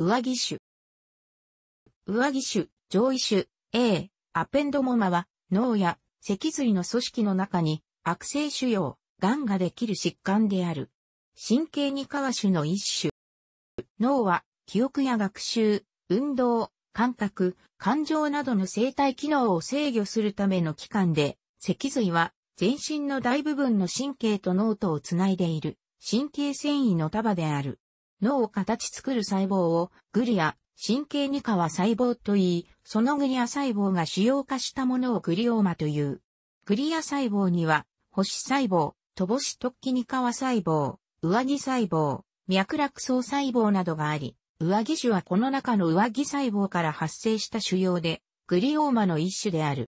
上着種。上着種、上位種、A、アペンドモマは、脳や脊髄の組織の中に悪性腫瘍、癌ができる疾患である。神経にかわ種の一種。脳は、記憶や学習、運動、感覚、感情などの生体機能を制御するための器官で、脊髄は全身の大部分の神経と脳とをつないでいる神経繊維の束である。脳を形作る細胞をグリア、神経二化は細胞と言い、そのグリア細胞が主要化したものをグリオーマという。グリア細胞には、星細胞、ぼし突起二化は細胞、上着細胞、脈絡層細胞などがあり、上着種はこの中の上着細胞から発生した腫瘍で、グリオーマの一種である。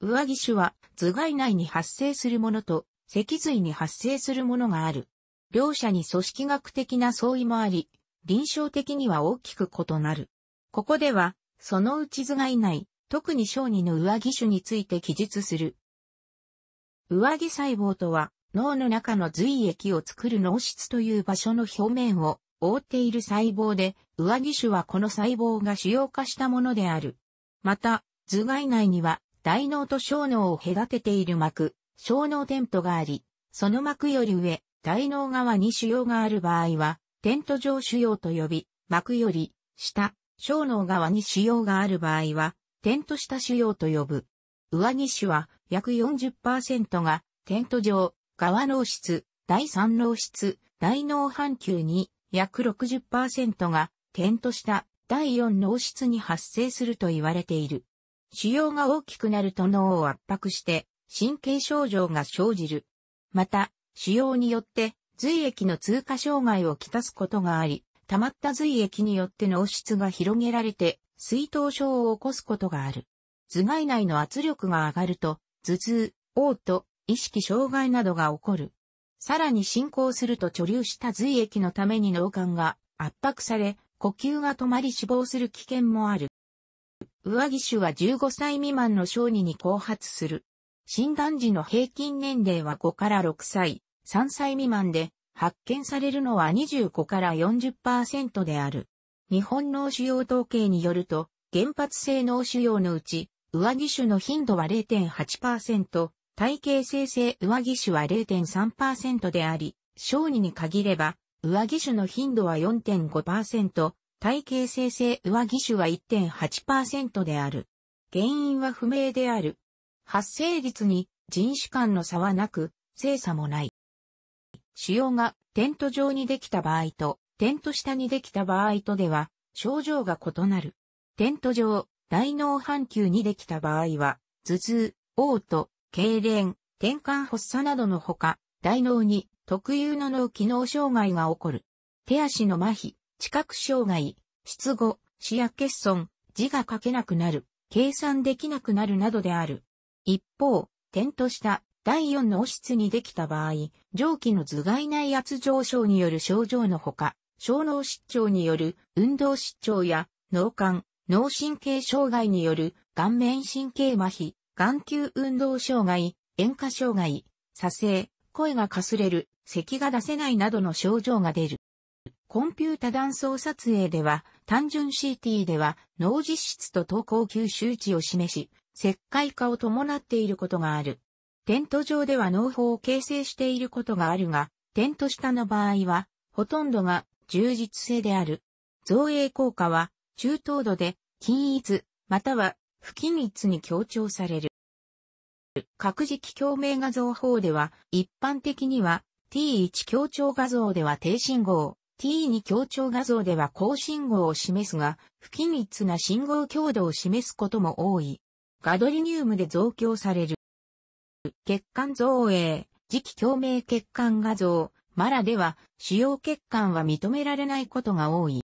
上着種は頭蓋内に発生するものと脊髄に発生するものがある。両者に組織学的な相違もあり、臨床的には大きく異なる。ここでは、その内図がいない、特に小児の上義種について記述する。上義細胞とは、脳の中の髄液を作る脳室という場所の表面を覆っている細胞で、上義種はこの細胞が主要化したものである。また、頭蓋内には、大脳と小脳を隔てている膜、小脳テントがあり、その膜より上、大脳側に腫瘍がある場合は、テント状腫瘍と呼び、膜より、下、小脳側に腫瘍がある場合は、テント下腫瘍と呼ぶ。上着腫は約40%が、テント状、側脳室、第三脳室、大脳半球に約60%が、テント下、第四脳室に発生すると言われている。腫瘍が大きくなると脳を圧迫して、神経症状が生じる。また、使用によって髄液の通過障害をきたすことがあり、溜まった髄液によって脳質が広げられて水頭症を起こすことがある。頭蓋内の圧力が上がると、頭痛、嘔吐、意識障害などが起こる。さらに進行すると貯留した髄液のために脳幹が圧迫され、呼吸が止まり死亡する危険もある。上着種は15歳未満の小児に後発する。診断時の平均年齢は5から6歳。3歳未満で発見されるのは25から40%である。日本脳腫瘍統計によると、原発性脳腫瘍のうち、上義種の頻度は0.8%、体型生成上義種は0.3%であり、小児に限れば、上義種の頻度は4.5%、体型生成上義種は1.8%である。原因は不明である。発生率に人種間の差はなく、精査もない。腫瘍がテント状にできた場合と、テント下にできた場合とでは、症状が異なる。テント上、大脳半球にできた場合は、頭痛、嘔吐、痙攣、転換発作などのほか、大脳に特有の脳機能障害が起こる。手足の麻痺、知覚障害、失語、視野欠損、字が書けなくなる、計算できなくなるなどである。一方、点とした第4の室にできた場合、蒸気の頭蓋内圧上昇による症状のほか、小脳失調による運動失調や脳幹、脳神経障害による顔面神経麻痺、眼球運動障害、嚥化障害、左性、声がかすれる、咳が出せないなどの症状が出る。コンピュータ断層撮影では、単純 CT では脳実質と投稿吸収値を示し、石灰化を伴っていることがある。テント上では農法を形成していることがあるが、テント下の場合は、ほとんどが充実性である。造影効果は、中等度で、均一、または、不均一に強調される。各磁共鳴画像法では、一般的には、T1 強調画像では低信号、T2 強調画像では高信号を示すが、不均一な信号強度を示すことも多い。ガドリニウムで増強される。血管造影、磁気共鳴血管画像、マラでは、主要血管は認められないことが多い。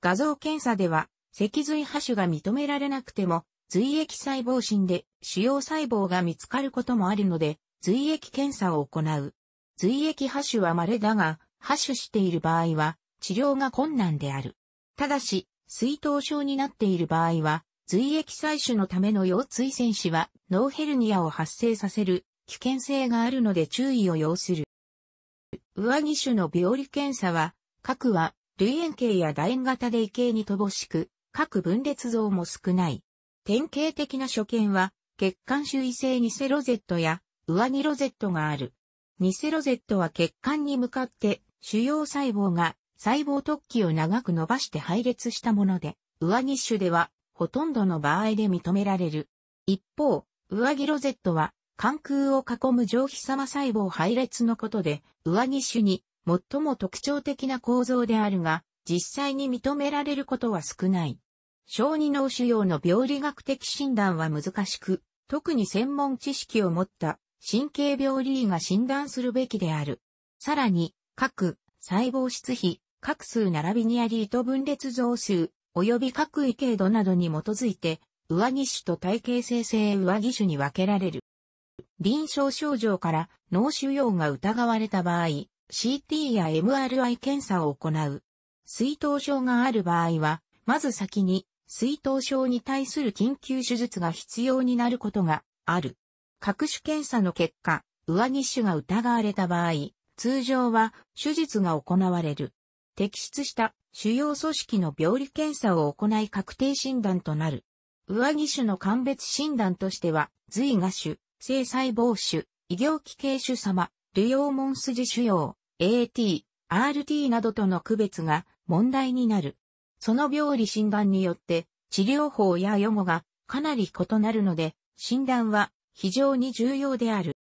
画像検査では、脊髄破種が認められなくても、髄液細胞診で主要細胞が見つかることもあるので、髄液検査を行う。髄液破種は稀だが、破種している場合は治療が困難である。ただし、水頭症になっている場合は、髄液採取のための腰椎戦士は脳ヘルニアを発生させる危険性があるので注意を要する。上着種の病理検査は、核は、類円形や楕円型で異形に乏しく、核分裂像も少ない。典型的な所見は、血管周囲性ニセロゼットや上着ロゼットがある。ニセロゼットは血管に向かって主要細胞が細胞突起を長く伸ばして配列したもので、上着種ではほとんどの場合で認められる。一方、上着ロゼットは、関空を囲む上皮様細胞配列のことで、上着種に最も特徴的な構造であるが、実際に認められることは少ない。小児脳腫瘍の病理学的診断は難しく、特に専門知識を持った神経病理医が診断するべきである。さらに、各細胞質比、各数並びにアリート分裂増数、及び各位程度などに基づいて、上着種と体系生成上着種に分けられる。臨床症状から脳腫瘍が疑われた場合、CT や MRI 検査を行う。水頭症がある場合は、まず先に、水頭症に対する緊急手術が必要になることがある。各種検査の結果、上着種が疑われた場合、通常は手術が行われる。摘出した主要組織の病理検査を行い確定診断となる。上着種の鑑別診断としては、髄芽種、性細胞種、異業器系種様、流用門筋腫瘍、AT、RT などとの区別が問題になる。その病理診断によって治療法や予後がかなり異なるので、診断は非常に重要である。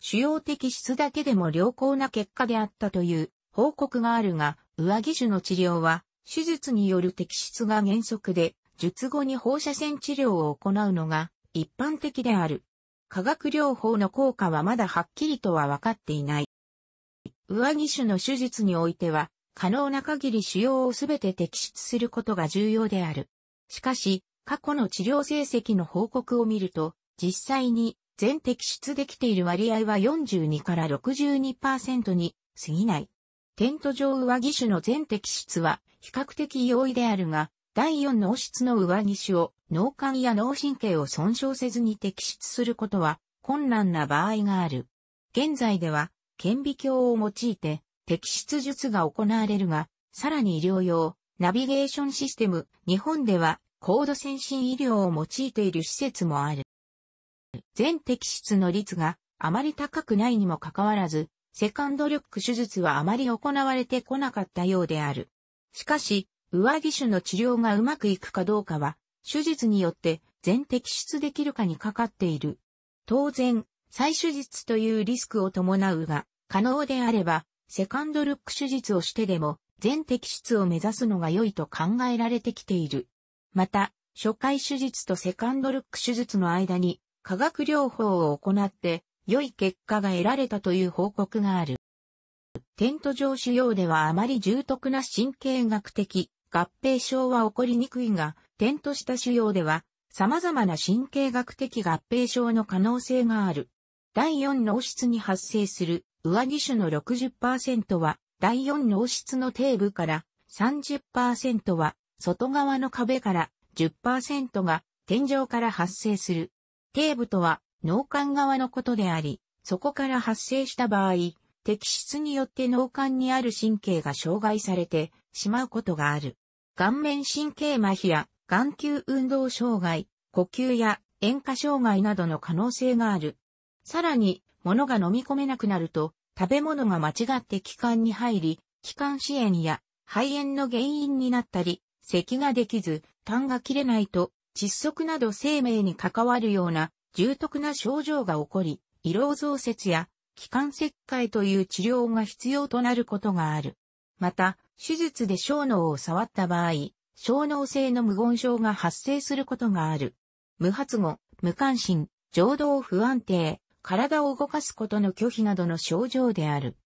主要的質だけでも良好な結果であったという報告があるが、上着種の治療は、手術による摘出が原則で、術後に放射線治療を行うのが一般的である。化学療法の効果はまだはっきりとは分かっていない。上着種の手術においては、可能な限り腫瘍をすべて摘出することが重要である。しかし、過去の治療成績の報告を見ると、実際に全摘出できている割合は42から62%に過ぎない。テント上上義手の全摘出は比較的容易であるが、第4脳室の上義手を脳幹や脳神経を損傷せずに摘出することは困難な場合がある。現在では、顕微鏡を用いて摘出術が行われるが、さらに医療用、ナビゲーションシステム、日本では高度先進医療を用いている施設もある。全摘出の率があまり高くないにもかかわらず、セカンドルック手術はあまり行われてこなかったようである。しかし、上義手の治療がうまくいくかどうかは、手術によって全摘出できるかにかかっている。当然、再手術というリスクを伴うが、可能であれば、セカンドルック手術をしてでも、全摘出を目指すのが良いと考えられてきている。また、初回手術とセカンドルック手術の間に、化学療法を行って、良い結果が得られたという報告がある。テント上腫瘍ではあまり重篤な神経学的合併症は起こりにくいが、テント下腫瘍では様々な神経学的合併症の可能性がある。第4脳室に発生する上義種の60%は第4脳室の底部から30%は外側の壁から10%が天井から発生する。底部とは脳幹側のことであり、そこから発生した場合、適出によって脳幹にある神経が障害されてしまうことがある。顔面神経麻痺や眼球運動障害、呼吸や塩化障害などの可能性がある。さらに、物が飲み込めなくなると、食べ物が間違って気管に入り、気管支炎や肺炎の原因になったり、咳ができず、痰が切れないと、窒息など生命に関わるような重篤な症状が起こり、胃ろ増設や気管切開という治療が必要となることがある。また、手術で小脳を触った場合、小脳性の無言症が発生することがある。無発語、無関心、情動不安定、体を動かすことの拒否などの症状である。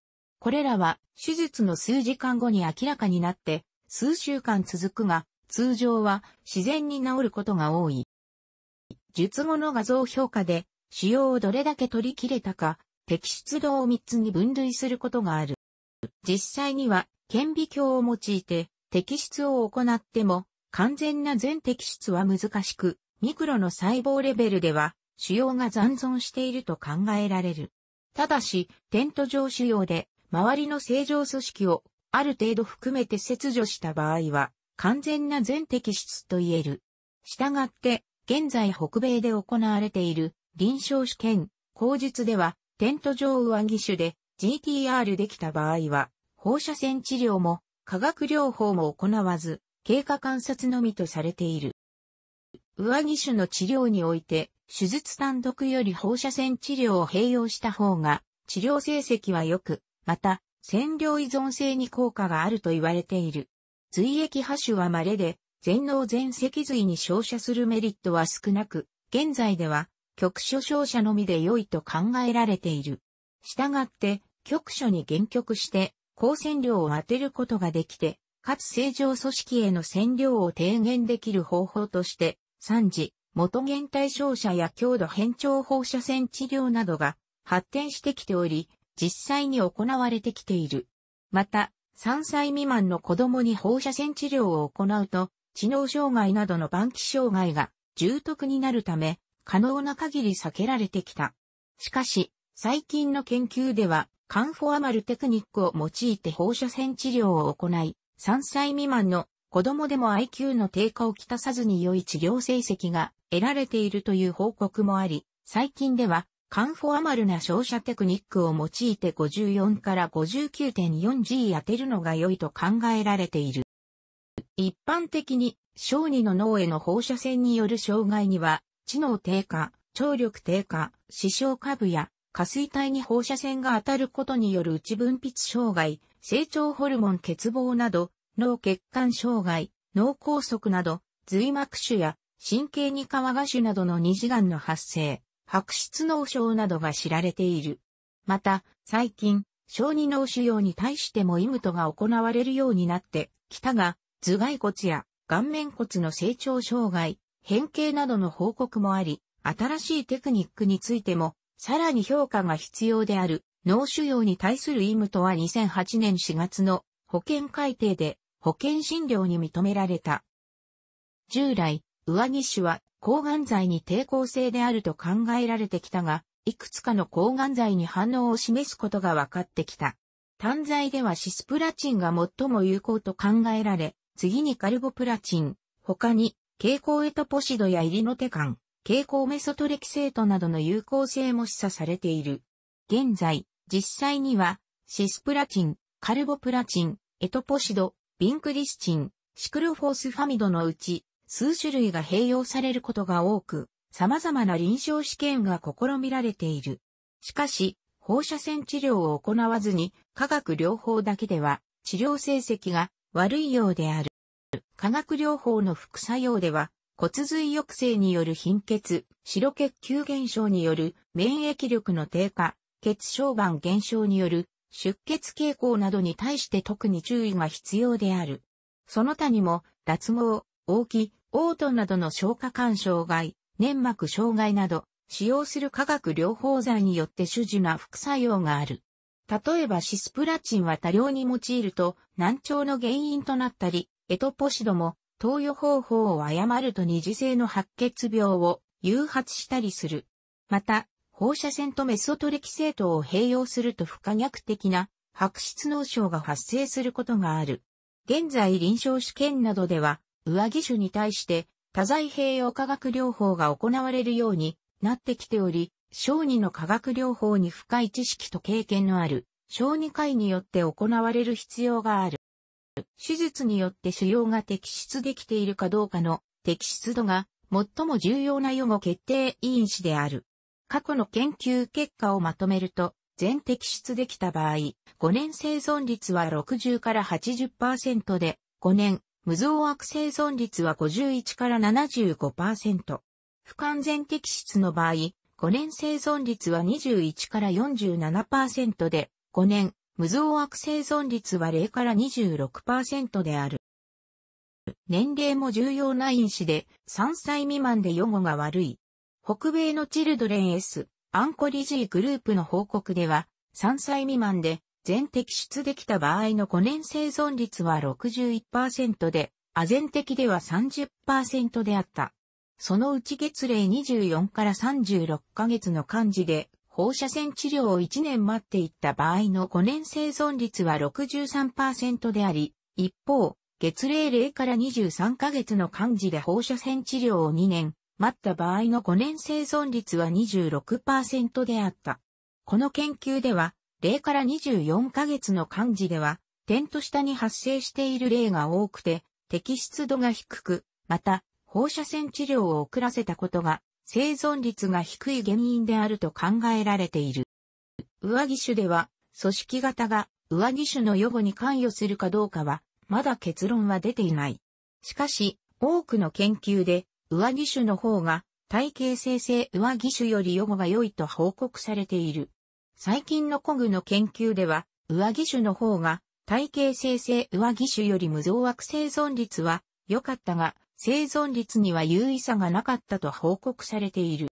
これらは手術の数時間後に明らかになって数週間続くが、通常は自然に治ることが多い。術後の画像評価で、腫瘍をどれだけ取り切れたか、適出度を3つに分類することがある。実際には、顕微鏡を用いて、摘出を行っても、完全な全摘出は難しく、ミクロの細胞レベルでは、腫瘍が残存していると考えられる。ただし、テント状腫瘍で、周りの正常組織を、ある程度含めて切除した場合は、完全な全摘出と言える。したがって、現在北米で行われている臨床試験、口述では、テント上上義手で GTR できた場合は、放射線治療も化学療法も行わず、経過観察のみとされている。上義手の治療において、手術単独より放射線治療を併用した方が、治療成績は良く、また、線量依存性に効果があると言われている。髄液波種は稀で、全能全脊髄に照射するメリットは少なく、現在では局所照射のみで良いと考えられている。したがって、局所に限局して、光線量を当てることができて、かつ正常組織への線量を低減できる方法として、3次、元減体照射や強度変調放射線治療などが発展してきており、実際に行われてきている。また、3歳未満の子供に放射線治療を行うと、知能障害などの晩期障害が重篤になるため、可能な限り避けられてきた。しかし、最近の研究では、カンフォアマルテクニックを用いて放射線治療を行い、3歳未満の子供でも IQ の低下をきたさずに良い治療成績が得られているという報告もあり、最近ではカンフォアマルな照射テクニックを用いて54から 59.4G 当てるのが良いと考えられている。一般的に、小児の脳への放射線による障害には、知能低下、聴力低下、視床下部や、下垂体に放射線が当たることによる内分泌障害、成長ホルモン欠乏など、脳血管障害、脳梗塞など、髄膜腫や神経に皮芽腫などの二次癌の発生、白質脳症などが知られている。また、最近、小児脳腫瘍に対してもイムトが行われるようになってきたが、頭蓋骨や顔面骨の成長障害、変形などの報告もあり、新しいテクニックについても、さらに評価が必要である、脳腫瘍に対する意味とは2008年4月の保険改定で保険診療に認められた。従来、上着種は抗がん剤に抵抗性であると考えられてきたが、いくつかの抗がん剤に反応を示すことが分かってきた。単剤ではシスプラチンが最も有効と考えられ、次にカルボプラチン、他に、蛍光エトポシドやイリノテカン、蛍光メソトレキセートなどの有効性も示唆されている。現在、実際には、シスプラチン、カルボプラチン、エトポシド、ビンクリスチン、シクロフォースファミドのうち、数種類が併用されることが多く、様々な臨床試験が試みられている。しかし、放射線治療を行わずに、化学療法だけでは、治療成績が悪いようである。化学療法の副作用では、骨髄抑制による貧血、白血球減少による免疫力の低下、血小板減少による出血傾向などに対して特に注意が必要である。その他にも、脱毛、大き、嘔吐などの消化管障害、粘膜障害など、使用する化学療法剤によって主樹な副作用がある。例えばシスプラチンは多量に用いると難聴の原因となったり、エトポシドも投与方法を誤ると二次性の白血病を誘発したりする。また、放射線とメソトレキセートを併用すると不可逆的な白質脳症が発生することがある。現在臨床試験などでは、上義手に対して多剤併用化学療法が行われるようになってきており、小児の化学療法に深い知識と経験のある小児科医によって行われる必要がある。手術によって腫瘍が摘出できているかどうかの摘出度が最も重要な予後決定因子である。過去の研究結果をまとめると、全摘出できた場合、5年生存率は60から80%で、5年、無増悪生存率は51から75%。不完全摘出の場合、5年生存率は21から47%で、5年、無増悪生存率は0から26%である。年齢も重要な因子で、3歳未満で予後が悪い。北米のチルドレン S、アンコリジーグループの報告では、3歳未満で全摘出できた場合の5年生存率は61%で、アゼン的では30%であった。そのうち月齢24から36ヶ月の漢字で、放射線治療を1年待っていった場合の5年生存率は63%であり、一方、月齢0から23ヶ月の漢字で放射線治療を2年待った場合の5年生存率は26%であった。この研究では、0から24ヶ月の漢字では、点と下に発生している例が多くて、適出度が低く、また、放射線治療を遅らせたことが生存率が低い原因であると考えられている。上義手では、組織型が上義手の予後に関与するかどうかは、まだ結論は出ていない。しかし、多くの研究で、上義手の方が、体系生成上義手より予後が良いと報告されている。最近の古具の研究では、上義手の方が、体系生成上義手より無増悪生存率は良かったが、生存率には優位差がなかったと報告されている。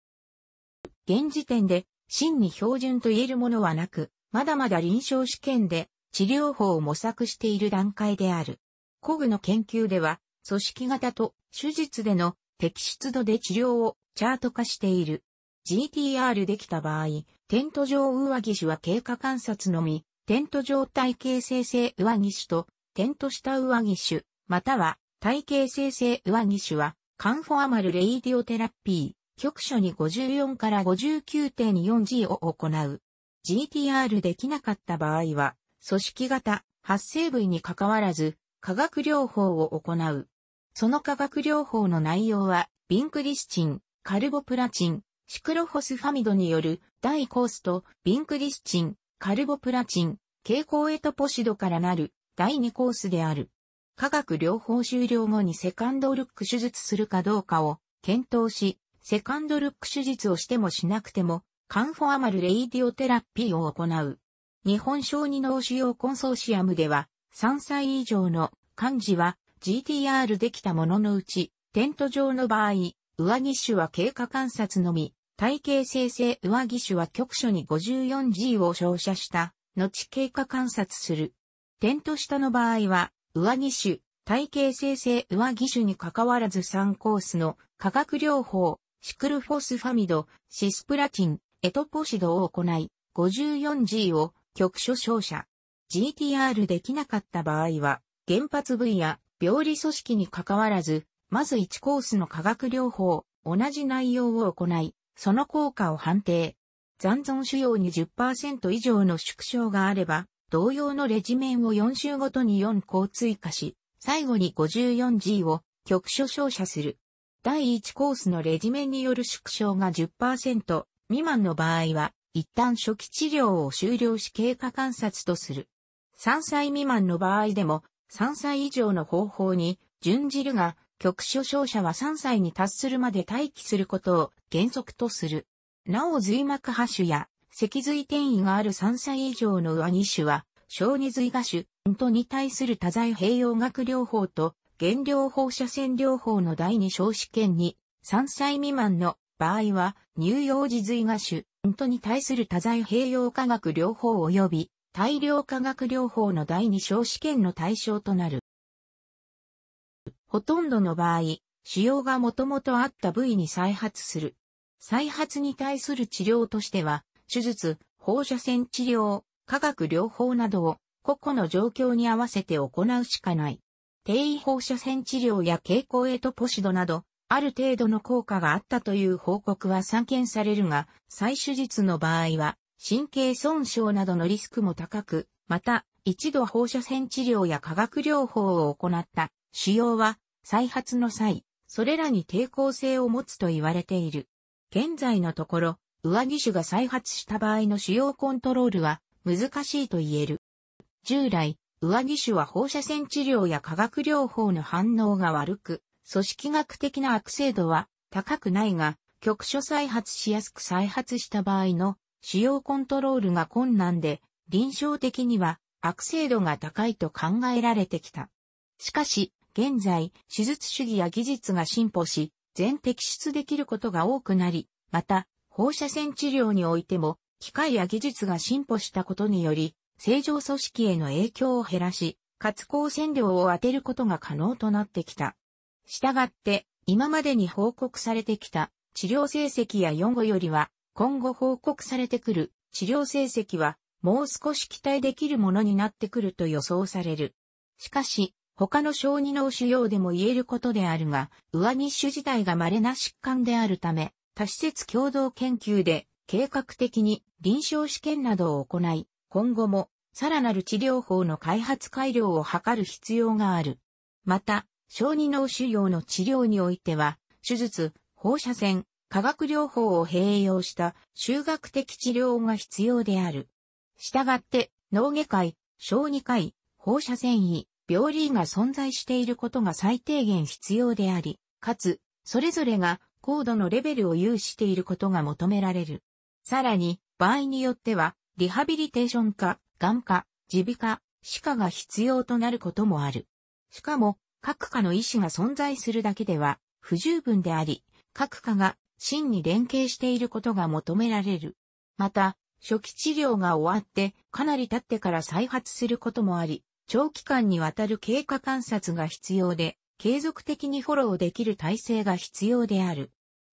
現時点で真に標準と言えるものはなく、まだまだ臨床試験で治療法を模索している段階である。古具の研究では、組織型と手術での適出度で治療をチャート化している。GTR できた場合、テント上上着手は経過観察のみ、テント状態形成性上着手とテント下上着手、または体系生成上2種は、カンフォアマルレイディオテラピー、局所に54から5 9 4 g を行う。GTR できなかった場合は、組織型、発生部位に関わらず、化学療法を行う。その化学療法の内容は、ビンクリスチン、カルボプラチン、シクロホスファミドによる、大コースと、ビンクリスチン、カルボプラチン、蛍光エトポシドからなる、第2コースである。科学療法終了後にセカンドルック手術するかどうかを検討し、セカンドルック手術をしてもしなくても、カンフォアマルレイディオテラピーを行う。日本小児脳腫瘍コンソーシアムでは、3歳以上の患児は GTR できたもののうち、テント上の場合、上義手は経過観察のみ、体系生成上義手は局所に 54G を照射した、後経過観察する。テント下の場合は、上義手、体系生成上義手に関わらず3コースの化学療法、シクルフォスファミド、シスプラチン、エトポシドを行い、54G を局所照射。GTR できなかった場合は、原発部位や病理組織に関わらず、まず1コースの化学療法、同じ内容を行い、その効果を判定。残存腫瘍に10%以上の縮小があれば、同様のレジ面を4周ごとに4項追加し、最後に 54G を局所照射する。第1コースのレジ面による縮小が10%未満の場合は、一旦初期治療を終了し経過観察とする。3歳未満の場合でも、3歳以上の方法に準じるが、局所照射は3歳に達するまで待機することを原則とする。なお髄膜播種や脊髄転移がある3歳以上の上2種は、小児髄芽腫とに対する多剤併用学療法と、減量放射線療法の第2小試験に、3歳未満の場合は、乳幼児髄芽腫とに対する多剤併用化学療法及び、大量化学療法の第2小試験の対象となる。ほとんどの場合、腫瘍がもともとあった部位に再発する。再発に対する治療としては、手術、放射線治療、化学療法などを個々の状況に合わせて行うしかない。低位放射線治療や蛍光エトポシドなど、ある程度の効果があったという報告は散見されるが、再手術の場合は、神経損傷などのリスクも高く、また、一度放射線治療や化学療法を行った腫瘍は、再発の際、それらに抵抗性を持つと言われている。現在のところ、上義手が再発した場合の主要コントロールは難しいと言える。従来、上義手は放射線治療や化学療法の反応が悪く、組織学的な悪性度は高くないが、局所再発しやすく再発した場合の主要コントロールが困難で、臨床的には悪性度が高いと考えられてきた。しかし、現在、手術主義や技術が進歩し、全摘出できることが多くなり、また、放射線治療においても、機械や技術が進歩したことにより、正常組織への影響を減らし、かつ光線量を当てることが可能となってきた。したがって、今までに報告されてきた治療成績や4後よりは、今後報告されてくる治療成績は、もう少し期待できるものになってくると予想される。しかし、他の小児脳腫瘍でも言えることであるが、上日種自体が稀な疾患であるため、他施設共同研究で計画的に臨床試験などを行い、今後もさらなる治療法の開発改良を図る必要がある。また、小児脳腫瘍の治療においては、手術、放射線、化学療法を併用した修学的治療が必要である。したがって、脳外科医、小児科医、放射線医、病理医が存在していることが最低限必要であり、かつ、それぞれが高度のレベルを有していることが求められる。さらに、場合によっては、リハビリテーション科、眼科、耳鼻科、歯科が必要となることもある。しかも、各科の医師が存在するだけでは不十分であり、各科が真に連携していることが求められる。また、初期治療が終わってかなり経ってから再発することもあり、長期間にわたる経過観察が必要で、継続的にフォローできる体制が必要である。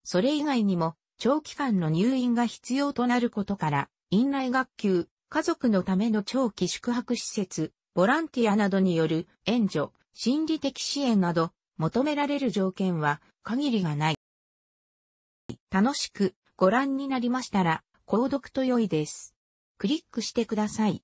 それ以外にも長期間の入院が必要となることから、院内学級、家族のための長期宿泊施設、ボランティアなどによる援助、心理的支援など、求められる条件は限りがない。楽しくご覧になりましたら、購読と良いです。クリックしてください。